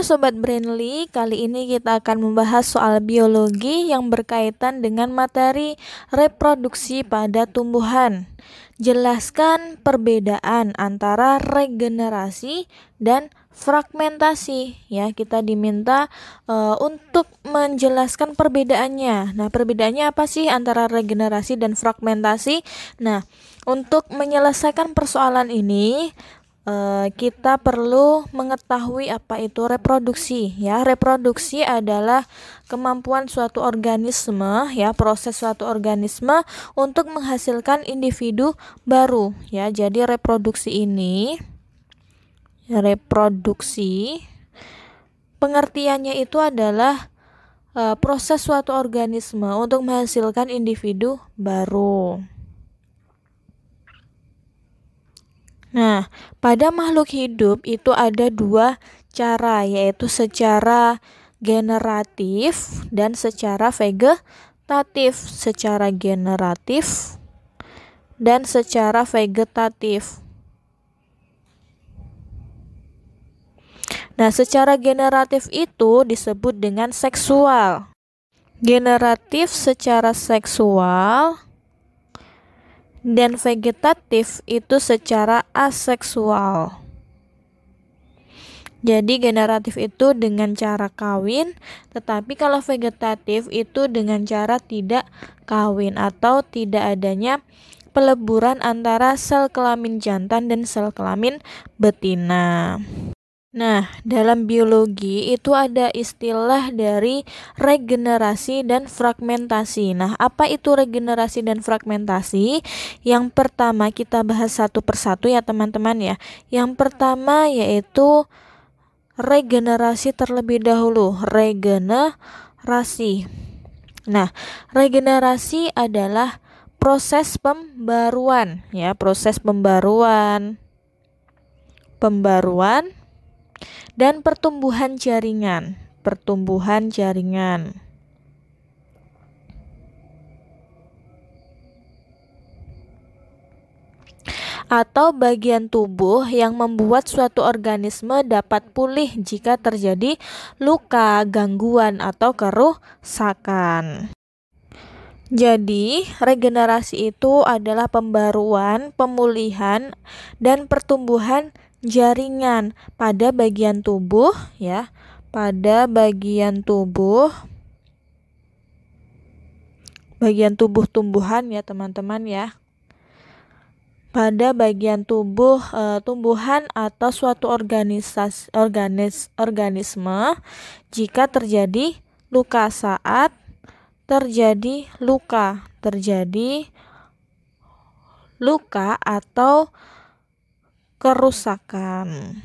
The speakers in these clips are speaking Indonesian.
Halo Sobat Brainly, kali ini kita akan membahas soal biologi yang berkaitan dengan materi reproduksi pada tumbuhan. Jelaskan perbedaan antara regenerasi dan fragmentasi ya kita diminta uh, untuk menjelaskan perbedaannya. Nah, perbedaannya apa sih antara regenerasi dan fragmentasi? Nah, untuk menyelesaikan persoalan ini, Eh, kita perlu mengetahui apa itu reproduksi ya. Reproduksi adalah kemampuan suatu organisme ya, proses suatu organisme untuk menghasilkan individu baru ya. Jadi reproduksi ini reproduksi pengertiannya itu adalah uh, proses suatu organisme untuk menghasilkan individu baru. Nah, pada makhluk hidup itu ada dua cara, yaitu secara generatif dan secara vegetatif. Secara generatif dan secara vegetatif. Nah, secara generatif itu disebut dengan seksual. Generatif secara seksual dan vegetatif itu secara aseksual. Jadi generatif itu dengan cara kawin, tetapi kalau vegetatif itu dengan cara tidak kawin atau tidak adanya peleburan antara sel kelamin jantan dan sel kelamin betina. Nah, dalam biologi itu ada istilah dari regenerasi dan fragmentasi. Nah, apa itu regenerasi dan fragmentasi? Yang pertama kita bahas satu persatu ya teman-teman ya. Yang pertama yaitu regenerasi terlebih dahulu. Regenerasi. Nah, regenerasi adalah proses pembaruan ya, proses pembaruan. Pembaruan dan pertumbuhan jaringan. Pertumbuhan jaringan. atau bagian tubuh yang membuat suatu organisme dapat pulih jika terjadi luka, gangguan, atau kerusakan. Jadi, regenerasi itu adalah pembaruan, pemulihan, dan pertumbuhan jaringan pada bagian tubuh ya, pada bagian tubuh bagian tubuh tumbuhan ya teman-teman ya. Pada bagian tubuh e, tumbuhan atau suatu organisasi organis, organisme jika terjadi luka saat terjadi luka, terjadi luka atau kerusakan.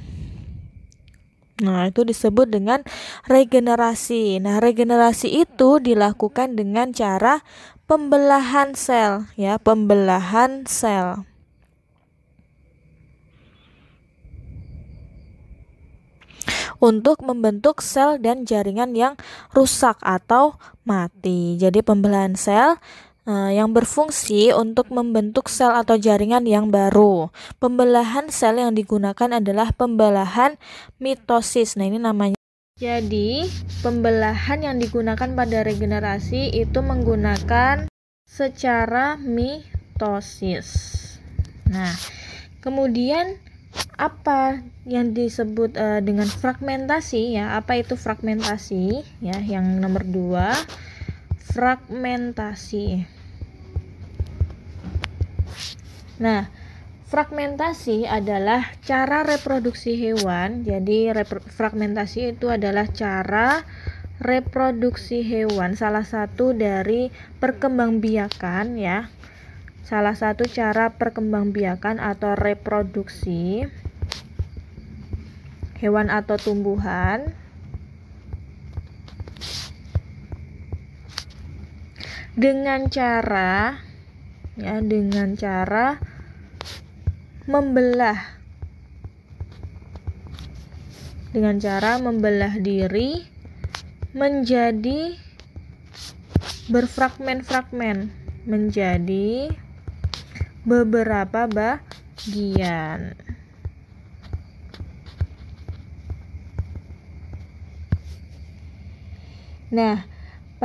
Nah, itu disebut dengan regenerasi. Nah, regenerasi itu dilakukan dengan cara pembelahan sel, ya, pembelahan sel. Untuk membentuk sel dan jaringan yang rusak atau mati. Jadi pembelahan sel Eh, yang berfungsi untuk membentuk sel atau jaringan yang baru. Pembelahan sel yang digunakan adalah pembelahan mitosis. Nah, ini namanya jadi, pembelahan yang digunakan pada regenerasi itu menggunakan secara mitosis. Nah, kemudian apa yang disebut uh, dengan fragmentasi ya? Apa itu fragmentasi ya? Yang nomor dua fragmentasi. Nah, fragmentasi adalah cara reproduksi hewan. Jadi fragmentasi itu adalah cara reproduksi hewan, salah satu dari perkembangbiakan ya. Salah satu cara perkembangbiakan atau reproduksi hewan atau tumbuhan. Dengan cara ya dengan cara membelah dengan cara membelah diri menjadi berfragmen-fragmen menjadi beberapa bagian. Nah,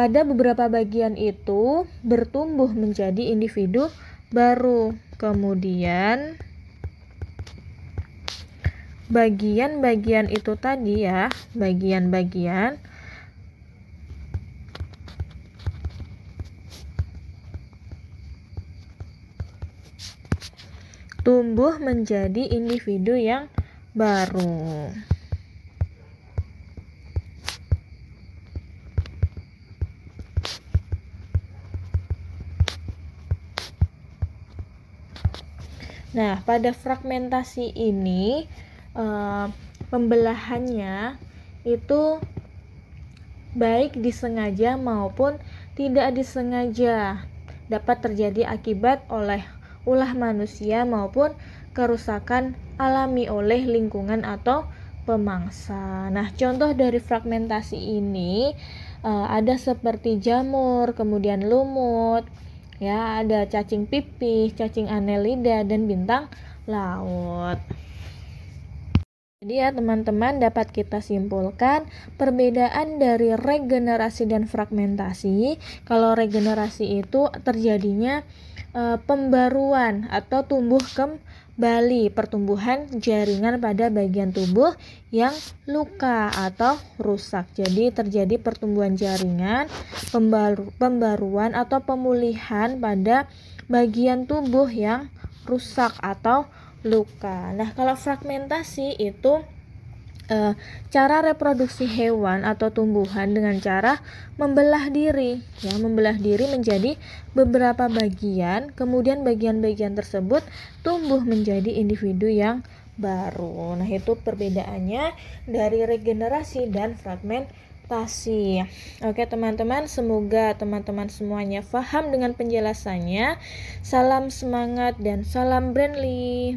pada beberapa bagian itu bertumbuh menjadi individu baru. Kemudian bagian-bagian itu tadi ya, bagian-bagian tumbuh menjadi individu yang baru. Nah, pada fragmentasi ini eh, pembelahannya itu baik disengaja maupun tidak disengaja dapat terjadi akibat oleh ulah manusia maupun kerusakan alami oleh lingkungan atau pemangsa. Nah, contoh dari fragmentasi ini eh, ada seperti jamur, kemudian lumut, ya ada cacing pipih, cacing anelida dan bintang laut. Jadi ya teman-teman dapat kita simpulkan perbedaan dari regenerasi dan fragmentasi. Kalau regenerasi itu terjadinya e, pembaruan atau tumbuh kem, Bali, pertumbuhan jaringan pada bagian tubuh yang luka atau rusak. Jadi terjadi pertumbuhan jaringan, pembaru, pembaruan atau pemulihan pada bagian tubuh yang rusak atau luka. Nah, kalau fragmentasi itu uh, cara reproduksi hewan atau tumbuhan dengan cara membelah diri ya membelah diri menjadi beberapa bagian kemudian bagian-bagian tersebut tumbuh menjadi individu yang baru nah itu perbedaannya dari regenerasi dan fragmentasi Oke teman-teman, semoga teman-teman semuanya paham dengan penjelasannya. Salam semangat dan salam brandly.